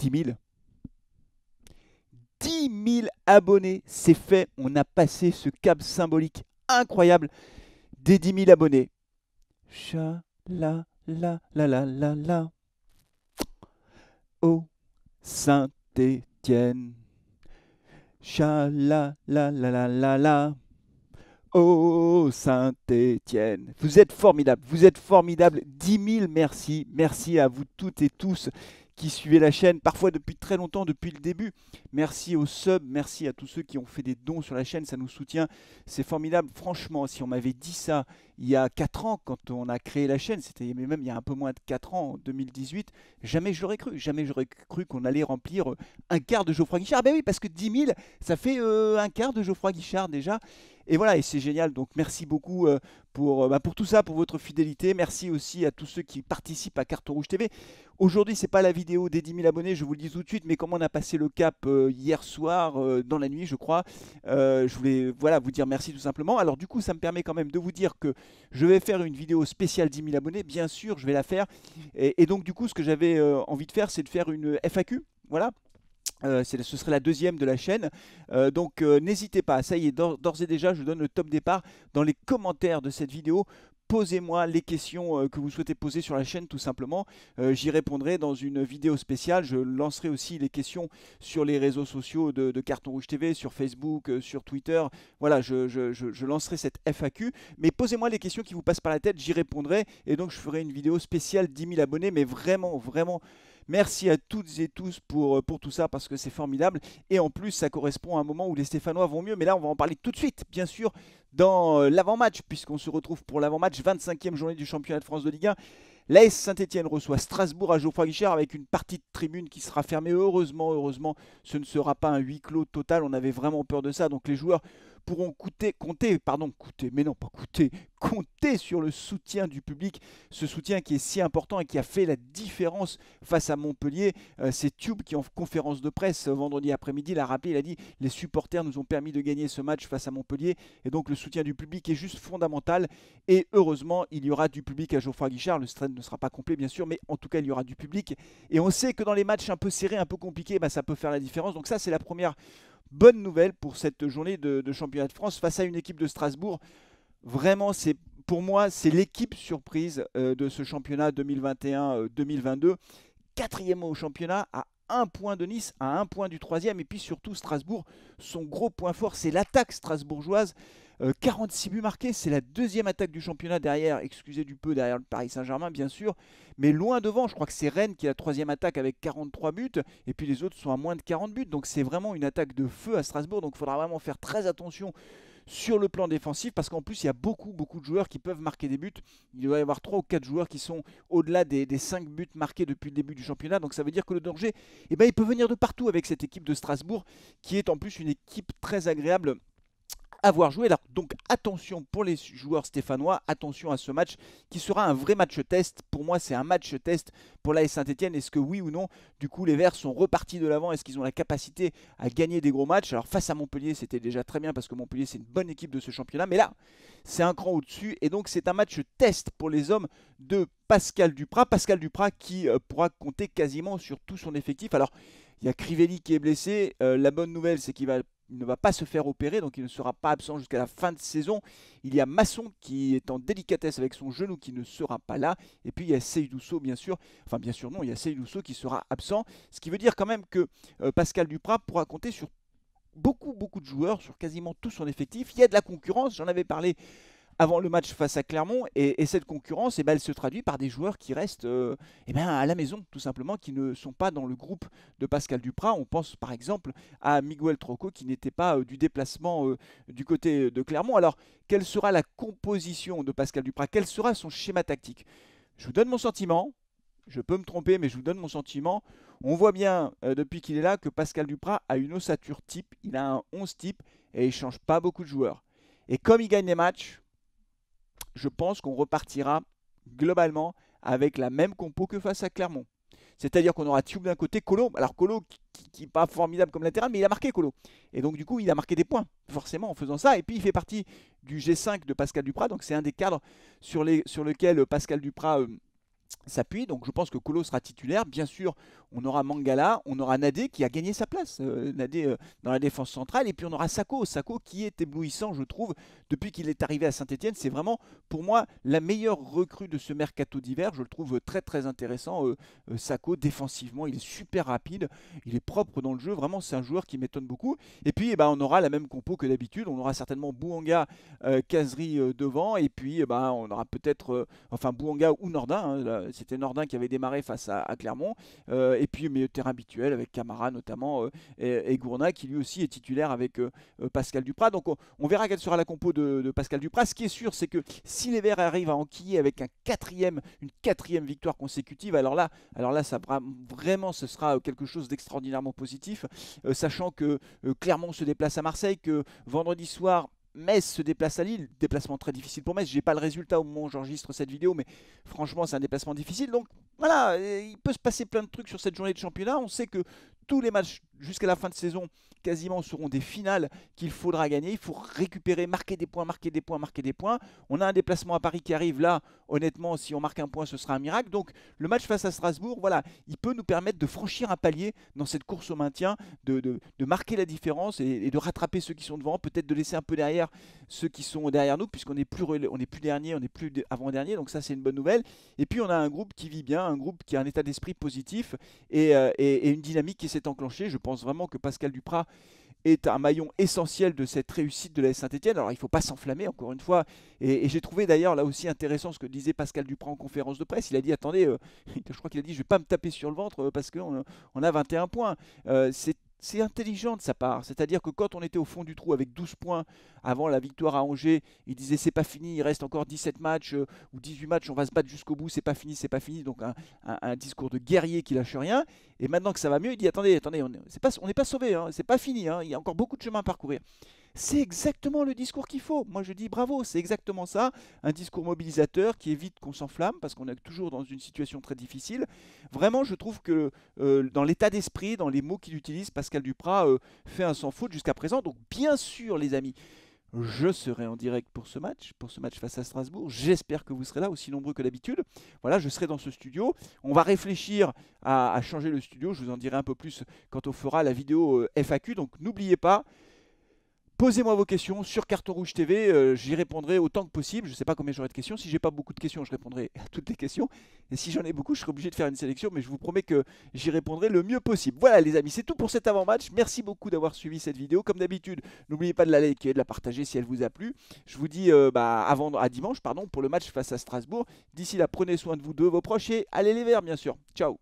10 000. 10 000 abonnés, c'est fait, on a passé ce cap symbolique incroyable des 10 000 abonnés. Cha la la la la la la. Au Saint-Étienne. Cha la la la la la. Oh, oh, oh, oh Saint-Étienne, vous êtes formidable, vous êtes formidable. 10 000 merci, merci à vous toutes et tous qui suivez la chaîne, parfois depuis très longtemps, depuis le début. Merci aux subs, merci à tous ceux qui ont fait des dons sur la chaîne, ça nous soutient, c'est formidable. Franchement, si on m'avait dit ça il y a 4 ans, quand on a créé la chaîne, c'était même il y a un peu moins de 4 ans, en 2018, jamais j'aurais cru, jamais j'aurais cru qu'on allait remplir euh, un quart de Geoffroy Guichard. Ah ben oui, parce que 10 000, ça fait euh, un quart de Geoffroy Guichard déjà. Et voilà, et c'est génial. Donc merci beaucoup euh, pour, euh, bah, pour tout ça, pour votre fidélité. Merci aussi à tous ceux qui participent à Carton Rouge TV. Aujourd'hui, c'est pas la vidéo des 10 000 abonnés, je vous le dis tout de suite, mais comme on a passé le cap euh, hier soir, dans la nuit, je crois, je voulais voilà, vous dire merci tout simplement. Alors du coup, ça me permet quand même de vous dire que je vais faire une vidéo spéciale 10 000 abonnés. Bien sûr, je vais la faire. et donc du coup, ce que j'avais envie de faire, c'est de faire une FAQ. Voilà, euh, ce serait la deuxième de la chaîne. Euh, donc euh, n'hésitez pas, ça y est, d'ores et déjà, je donne le top départ dans les commentaires de cette vidéo. Posez-moi les questions que vous souhaitez poser sur la chaîne tout simplement. J'y répondrai dans une vidéo spéciale. Je lancerai aussi les questions sur les réseaux sociaux de, Carton Rouge TV, sur Facebook, sur Twitter. Voilà, je, je lancerai cette FAQ. Mais posez-moi les questions qui vous passent par la tête, j'y répondrai. Et donc je ferai une vidéo spéciale 10 000 abonnés, mais vraiment, vraiment... Merci à toutes et tous pour, euh, pour tout ça parce que c'est formidable. Et en plus, ça correspond à un moment où les Stéphanois vont mieux. Mais là, on va en parler tout de suite, bien sûr, dans euh, l'avant-match, puisqu'on se retrouve pour l'avant-match, 25e journée du championnat de France de Ligue 1. L'AS Saint-Etienne reçoit Strasbourg à Geoffroy Guichard avec une partie de tribune qui sera fermée. Heureusement, heureusement, ce ne sera pas un huis clos total. On avait vraiment peur de ça. Donc les joueurs pourront coûter, compter, pardon, coûter, mais non pas coûter, compter sur le soutien du public, ce soutien qui est si important et qui a fait la différence face à Montpellier. ces euh, C'est Tube qui en conférence de presse euh, vendredi après-midi l'a rappelé, il a dit les supporters nous ont permis de gagner ce match face à Montpellier et donc le soutien du public est juste fondamental et heureusement il y aura du public à Geoffroy Guichard, le stade ne sera pas complet bien sûr mais en tout cas il y aura du public et on sait que dans les matchs un peu serrés, un peu compliqués, bah, ça peut faire la différence. Donc ça c'est la première bonne nouvelle pour cette journée de, championnat de France face à une équipe de Strasbourg. Vraiment, c'est pour moi, c'est l'équipe surprise euh, de ce championnat 2021-2022. Euh, Quatrième au championnat à un point de Nice, à un point du troisième. Et puis surtout, Strasbourg, son gros point fort, c'est l'attaque strasbourgeoise. 46 euh, buts marqués, c'est la deuxième attaque du championnat derrière, excusez du peu, derrière le Paris Saint-Germain, bien sûr. Mais loin devant, je crois que c'est Rennes qui est la troisième attaque avec 43 buts. Et puis les autres sont à moins de 40 buts. Donc c'est vraiment une attaque de feu à Strasbourg. Donc il faudra vraiment faire très attention sur le plan défensif parce qu'en plus il y a beaucoup beaucoup de joueurs qui peuvent marquer des buts. Il doit y avoir 3 ou 4 joueurs qui sont au-delà des, des 5 buts marqués depuis le début du championnat. Donc ça veut dire que le danger, eh ben, il peut venir de partout avec cette équipe de Strasbourg qui est en plus une équipe très agréable avoir joué. Alors, donc attention pour les joueurs stéphanois, attention à ce match qui sera un vrai match test. Pour moi, c'est un match test pour l'AS Saint-Etienne. Est-ce que oui ou non, du coup, les Verts sont repartis de l'avant Est-ce qu'ils ont la capacité à gagner des gros matchs Alors, face à Montpellier, c'était déjà très bien parce que Montpellier, c'est une bonne équipe de ce championnat. Mais là, c'est un cran au-dessus. Et donc, c'est un match test pour les hommes de Pascal Duprat. Pascal Duprat qui euh, pourra compter quasiment sur tout son effectif. Alors, il y a Crivelli qui est blessé. Euh, la bonne nouvelle, c'est qu'il va il ne va pas se faire opérer, donc il ne sera pas absent jusqu'à la fin de saison. Il y a Masson qui est en délicatesse avec son genou qui ne sera pas là. Et puis il y a Sou, bien sûr. Enfin, bien sûr, non, il y a Sou qui sera absent. Ce qui veut dire quand même que euh, Pascal Duprat pourra compter sur beaucoup, beaucoup de joueurs, sur quasiment tout son effectif. Il y a de la concurrence, j'en avais parlé avant le match face à Clermont. Et, cette concurrence, eh ben, elle se traduit par des joueurs qui restent euh, eh ben, à la maison, tout simplement, qui ne sont pas dans le groupe de Pascal Duprat. On pense par exemple à Miguel Troco, qui n'était pas euh, du déplacement euh, du côté de Clermont. Alors, quelle sera la composition de Pascal Duprat Quel sera son schéma tactique Je vous donne mon sentiment. Je peux me tromper, mais je vous donne mon sentiment. On voit bien depuis qu'il est là que Pascal Duprat a une ossature type. Il a un 11 type et il ne change pas beaucoup de joueurs. Et comme il gagne les matchs, je pense qu'on repartira globalement avec la même compo que face à Clermont. C'est-à-dire qu'on aura Tube d'un côté, Colo. Alors Colo qui n'est pas formidable comme latéral, mais il a marqué Colo. Et donc du coup, il a marqué des points, forcément, en faisant ça. Et puis il fait partie du G5 de Pascal Duprat. Donc c'est un des cadres sur, les, sur lequel Pascal Duprat euh, s'appuie. Donc je pense que Colo sera titulaire. Bien sûr, on aura Mangala, on aura Nadé qui a gagné sa place, euh, Nadé euh, dans la défense centrale, et puis on aura Sako, Sako qui est éblouissant, je trouve, depuis qu'il est arrivé à Saint-Etienne. C'est vraiment, pour moi, la meilleure recrue de ce mercato d'hiver. Je le trouve très très intéressant. Euh, Sako, défensivement, il est super rapide, il est propre dans le jeu. Vraiment, c'est un joueur qui m'étonne beaucoup. Et puis, eh ben, on aura la même compo que d'habitude. On aura certainement Bouanga, Kazri devant, et puis eh ben, on aura peut-être, enfin Bouanga ou Nordin. Hein, euh, c'était Nordin qui avait démarré face à, Clermont, euh, et puis milieu terrain habituel avec Camara notamment euh, et, Gourna qui lui aussi est titulaire avec Pascal Duprat. Donc on, verra quelle sera la compo de, Pascal Duprat. Ce qui est sûr, c'est que si les Verts arrivent à enquiller avec un une quatrième victoire consécutive, alors là, alors là, ça vraiment, ce sera quelque chose d'extraordinairement positif, sachant que Clermont se déplace à Marseille, que vendredi soir Metz se déplace à Lille, déplacement très difficile pour Metz. J'ai pas le résultat au moment où j'enregistre cette vidéo, mais franchement, c'est un déplacement difficile. Donc voilà, euh, il peut se passer plein de trucs sur cette journée de championnat. On sait que tous les matchs jusqu'à la fin de saison quasiment seront des finales qu'il faudra gagner. Il faut récupérer, marquer des points, marquer des points, marquer des points. On a un déplacement à Paris qui arrive là. Honnêtement, si on marque un point, ce sera un miracle. Donc le match face à Strasbourg, voilà, il peut nous permettre de franchir un palier dans cette course au maintien, de, marquer la différence et, de rattraper ceux qui sont devant, peut-être de laisser un peu derrière ceux qui sont derrière nous, puisqu'on n'est plus, on plus dernier, on n'est plus avant-dernier. Donc ça, c'est une bonne nouvelle. Et puis on a un groupe qui vit bien, un groupe qui a un état d'esprit positif et, euh, et une dynamique qui s'est enclenchée. Je pense pense vraiment que Pascal Duprat est un maillon essentiel de cette réussite de la Saint-Etienne. Alors il ne faut pas s'enflammer, encore une fois. Et, j'ai trouvé d'ailleurs là aussi intéressant ce que disait Pascal Duprat en conférence de presse. Il a dit, attendez, euh, je crois qu'il a dit, je ne vais pas me taper sur le ventre euh, parce qu'on euh, on a 21 points. c'est c'est intelligent de sa part. C'est-à-dire que quand on était au fond du trou avec 12 points avant la victoire à Angers, il disait c'est pas fini, il reste encore 17 matchs euh, ou 18 matchs, on va se battre jusqu'au bout, c'est pas fini, c'est pas fini. Donc un, discours de guerrier qui lâche rien. Et maintenant que ça va mieux, il dit attendez, attendez, on n'est pas, sauvé, hein, c'est pas fini, hein, il y a encore beaucoup de chemin à parcourir. C'est exactement le discours qu'il faut. Moi, je dis bravo, c'est exactement ça. Un discours mobilisateur qui évite qu'on s'enflamme parce qu'on est toujours dans une situation très difficile. Vraiment, je trouve que euh, dans l'état d'esprit, dans les mots qu'il utilise, Pascal Duprat euh, fait un sans faute jusqu'à présent. Donc, bien sûr, les amis, je serai en direct pour ce match, pour ce match face à Strasbourg. J'espère que vous serez là, aussi nombreux que d'habitude. Voilà, je serai dans ce studio. On va réfléchir à, changer le studio. Je vous en dirai un peu plus quand on fera la vidéo euh, FAQ. Donc n'oubliez pas, Posez-moi vos questions sur Carton Rouge TV, euh, j'y répondrai autant que possible. Je ne sais pas combien j'aurai de questions. Si j'ai pas beaucoup de questions, je répondrai à toutes les questions. Et si j'en ai beaucoup, je serai obligé de faire une sélection, mais je vous promets que j'y répondrai le mieux possible. Voilà les amis, c'est tout pour cet avant-match. Merci beaucoup d'avoir suivi cette vidéo. Comme d'habitude, n'oubliez pas de la liker, et de la partager si elle vous a plu. Je vous dis euh, bah, à dimanche pardon, pour le match face à Strasbourg. D'ici là, prenez soin de vous deux, vos proches et allez les verts bien sûr. Ciao